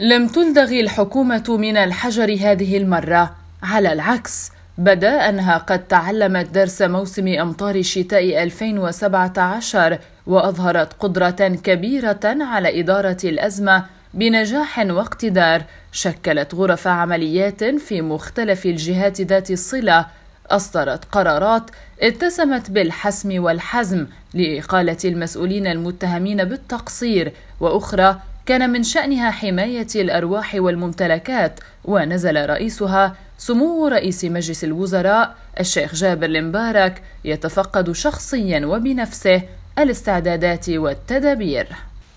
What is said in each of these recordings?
لم تلدغ الحكومة من الحجر هذه المرة على العكس بدا أنها قد تعلمت درس موسم أمطار الشتاء 2017 وأظهرت قدرة كبيرة على إدارة الأزمة بنجاح واقتدار شكلت غرف عمليات في مختلف الجهات ذات الصلة أصدرت قرارات اتسمت بالحسم والحزم لإقالة المسؤولين المتهمين بالتقصير وأخرى كان من شأنها حماية الأرواح والممتلكات ونزل رئيسها سمو رئيس مجلس الوزراء الشيخ جابر المبارك يتفقد شخصيا وبنفسه الاستعدادات والتدابير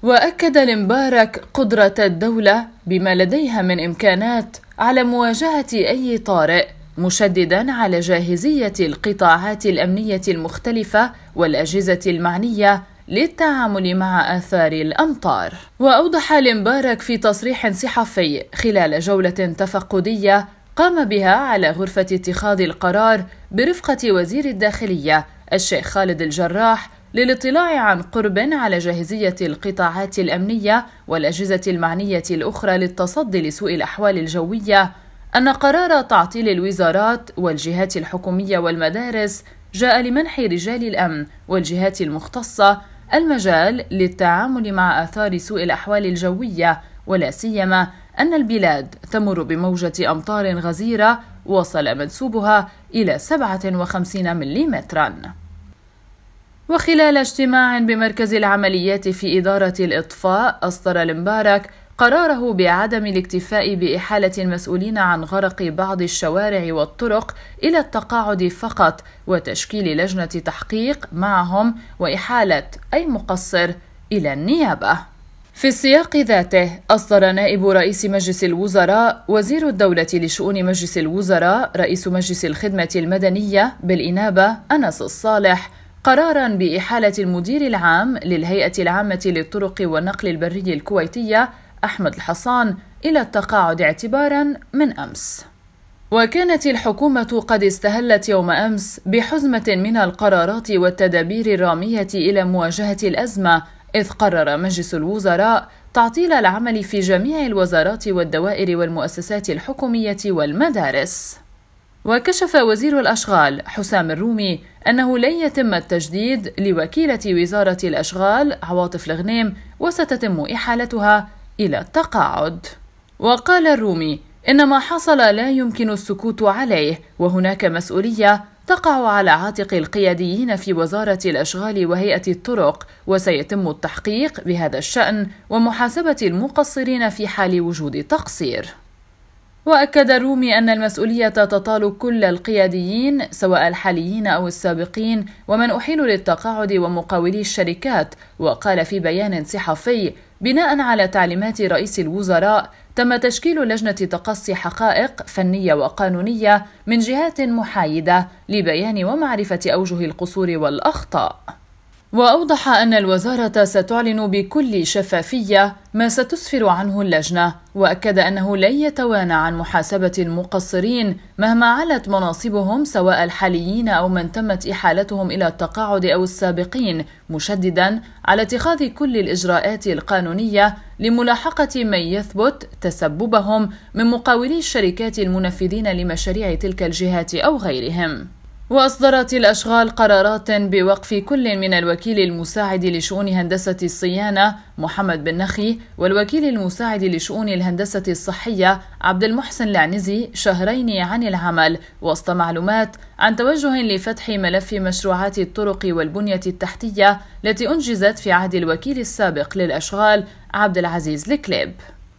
واكد المبارك قدره الدوله بما لديها من امكانات على مواجهه اي طارئ مشددا على جاهزيه القطاعات الامنيه المختلفه والاجهزه المعنيه للتعامل مع آثار الأمطار وأوضح المبارك في تصريح صحفي خلال جولة تفقدية قام بها على غرفة اتخاذ القرار برفقة وزير الداخلية الشيخ خالد الجراح للاطلاع عن قرب على جاهزية القطاعات الأمنية والأجهزة المعنية الأخرى للتصدي لسوء الأحوال الجوية أن قرار تعطيل الوزارات والجهات الحكومية والمدارس جاء لمنح رجال الأمن والجهات المختصة المجال للتعامل مع آثار سوء الأحوال الجوية ولا سيما أن البلاد تمر بموجة أمطار غزيرة وصل منسوبها إلى 57 ملم وخلال اجتماع بمركز العمليات في إدارة الإطفاء أصدر المبارك قراره بعدم الاكتفاء باحاله المسؤولين عن غرق بعض الشوارع والطرق الى التقاعد فقط وتشكيل لجنه تحقيق معهم واحاله اي مقصر الى النيابه في السياق ذاته أصدر نائب رئيس مجلس الوزراء وزير الدولة لشؤون مجلس الوزراء رئيس مجلس الخدمة المدنية بالإنابة أنس الصالح قرارا بإحالة المدير العام للهيئة العامة للطرق والنقل البري الكويتية أحمد الحصان إلى التقاعد اعتبارا من أمس وكانت الحكومة قد استهلت يوم أمس بحزمة من القرارات والتدابير الرامية إلى مواجهة الأزمة إذ قرر مجلس الوزراء تعطيل العمل في جميع الوزارات والدوائر والمؤسسات الحكومية والمدارس وكشف وزير الأشغال حسام الرومي أنه لن يتم التجديد لوكيلة وزارة الأشغال عواطف الغنيم وستتم إحالتها إلى التقاعد وقال الرومي إن ما حصل لا يمكن السكوت عليه وهناك مسؤولية تقع على عاتق القياديين في وزارة الأشغال وهيئة الطرق وسيتم التحقيق بهذا الشأن ومحاسبة المقصرين في حال وجود تقصير وأكد الرومي أن المسؤولية تطال كل القياديين سواء الحاليين أو السابقين ومن أحيل للتقاعد ومقاولي الشركات وقال في بيان صحفي بناء على تعليمات رئيس الوزراء تم تشكيل لجنة تقصي حقائق فنية وقانونية من جهات محايدة لبيان ومعرفة أوجه القصور والأخطاء وأوضح أن الوزارة ستعلن بكل شفافية ما ستسفر عنه اللجنة، وأكد أنه لن يتوانى عن محاسبة المقصرين مهما علت مناصبهم سواء الحاليين أو من تمت إحالتهم إلى التقاعد أو السابقين، مشددا على اتخاذ كل الإجراءات القانونية لملاحقة من يثبت تسببهم من مقاولي الشركات المنفذين لمشاريع تلك الجهات أو غيرهم. وأصدرت الأشغال قرارات بوقف كل من الوكيل المساعد لشؤون هندسة الصيانة محمد بن نخي والوكيل المساعد لشؤون الهندسة الصحية عبد المحسن العنزي شهرين عن العمل وسط معلومات عن توجه لفتح ملف مشروعات الطرق والبنية التحتية التي أنجزت في عهد الوكيل السابق للأشغال عبد العزيز الكليب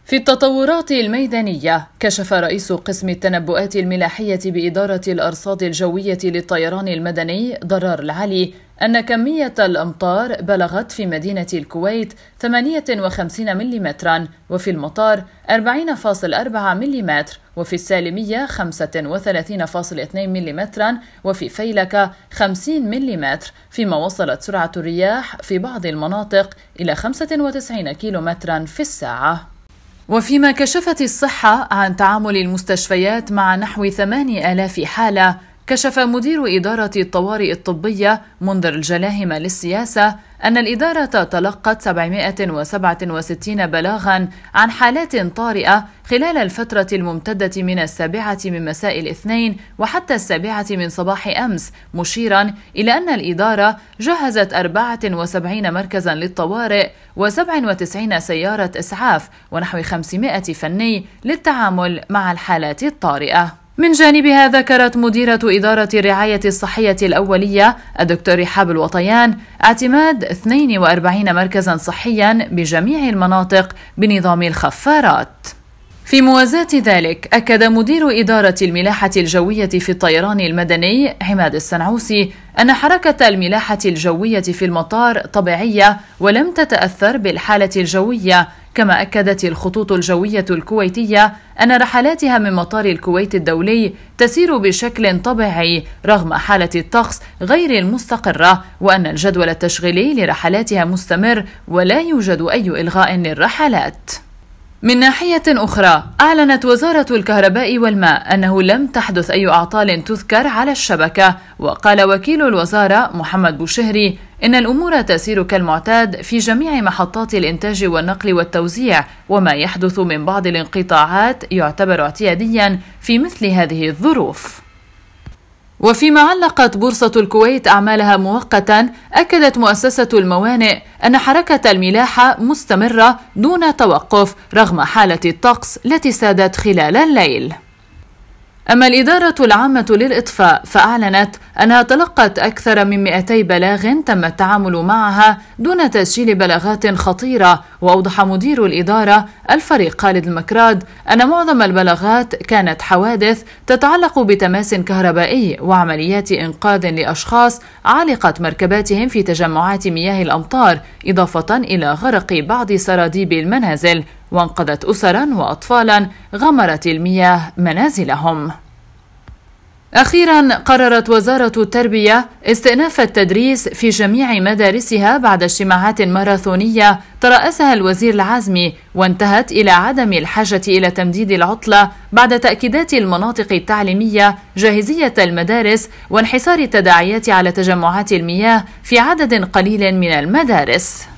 في التطورات الميدانية كشف رئيس قسم التنبؤات الملاحية بإدارة الأرصاد الجوية للطيران المدني ضرار العلي أن كمية الأمطار بلغت في مدينة الكويت 58 ملم وفي المطار 40.4 ملم وفي السالمية 35.2 ملم وفي فيلكة 50 ملم فيما وصلت سرعة الرياح في بعض المناطق إلى 95 كيلومترا في الساعة وفيما كشفت الصحة عن تعامل المستشفيات مع نحو 8000 حالة كشف مدير إدارة الطوارئ الطبية منذر الجلاهمة للسياسة أن الإدارة تلقت 767 بلاغا عن حالات طارئة خلال الفترة الممتدة من السابعة من مساء الاثنين وحتى السابعة من صباح أمس مشيرا إلى أن الإدارة جهزت 74 مركزا للطوارئ و97 سيارة إسعاف ونحو 500 فني للتعامل مع الحالات الطارئة من جانبها ذكرت مديرة إدارة الرعاية الصحية الأولية الدكتور رحاب الوطيان اعتماد 42 مركزا صحيا بجميع المناطق بنظام الخفارات في موازاة ذلك أكد مدير إدارة الملاحة الجوية في الطيران المدني عماد السنعوسي أن حركة الملاحة الجوية في المطار طبيعية ولم تتأثر بالحالة الجوية كما أكدت الخطوط الجوية الكويتية أن رحلاتها من مطار الكويت الدولي تسير بشكل طبيعي رغم حالة الطقس غير المستقرة وأن الجدول التشغيلي لرحلاتها مستمر ولا يوجد أي إلغاء للرحلات من ناحية أخرى أعلنت وزارة الكهرباء والماء أنه لم تحدث أي أعطال تذكر على الشبكة وقال وكيل الوزارة محمد بوشهري إن الأمور تسير كالمعتاد في جميع محطات الإنتاج والنقل والتوزيع وما يحدث من بعض الانقطاعات يعتبر اعتياديا في مثل هذه الظروف وفيما علقت بورصة الكويت أعمالها مؤقتا أكدت مؤسسة الموانئ أن حركة الملاحة مستمرة دون توقف رغم حالة الطقس التي سادت خلال الليل أما الإدارة العامة للإطفاء فأعلنت أنها تلقت أكثر من 200 بلاغ تم التعامل معها دون تسجيل بلاغات خطيرة وأوضح مدير الإدارة الفريق خالد المكراد أن معظم البلاغات كانت حوادث تتعلق بتماس كهربائي وعمليات إنقاذ لأشخاص علقت مركباتهم في تجمعات مياه الأمطار إضافة إلى غرق بعض سراديب المنازل وانقذت أسرا وأطفالا غمرت المياه منازلهم أخيرا قررت وزارة التربية استئناف التدريس في جميع مدارسها بعد اجتماعات ماراثونية ترأسها الوزير العازمي وانتهت إلى عدم الحاجة إلى تمديد العطلة بعد تأكيدات المناطق التعليمية جاهزية المدارس وانحسار التداعيات على تجمعات المياه في عدد قليل من المدارس